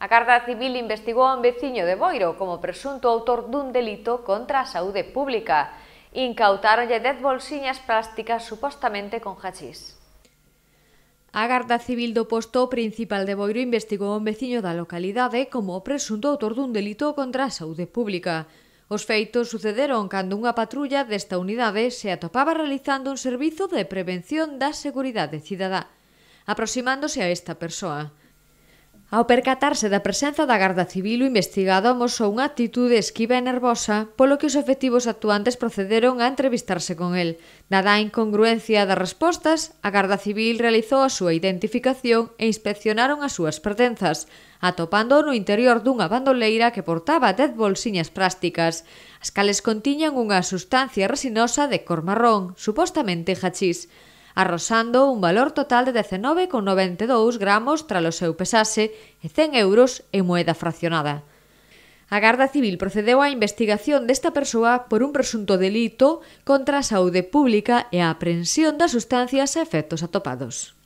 A Garda Civil investigou a un veciño de Boiro como presunto autor dun delito contra a saúde pública. Incautaronlle 10 bolsiñas plásticas supostamente con hachís. A Garda Civil do posto principal de Boiro investigou a un veciño da localidade como presunto autor dun delito contra a saúde pública. Os feitos sucederon cando unha patrulla desta unidade se atopaba realizando un servizo de prevención da seguridade cidadá, aproximándose a esta persoa. Ao percatarse da presenza da Garda Civil, o investigado amosou unha actitude esquiva e nervosa, polo que os efectivos actuantes procederon a entrevistarse con el. Dada a incongruencia das respostas, a Garda Civil realizou a súa identificación e inspeccionaron as súas pertenzas, atopando no interior dunha bandoleira que portaba dez bolsiñas prásticas, as cales contiñan unha sustancia resinosa de cor marrón, supostamente hachís arrosando un valor total de 19,92 gramos o seu pesase e 100 euros en moeda fraccionada. A Garda Civil procedeu á investigación desta persoa por un presunto delito contra a saúde pública e a aprensión das sustancias e efectos atopados.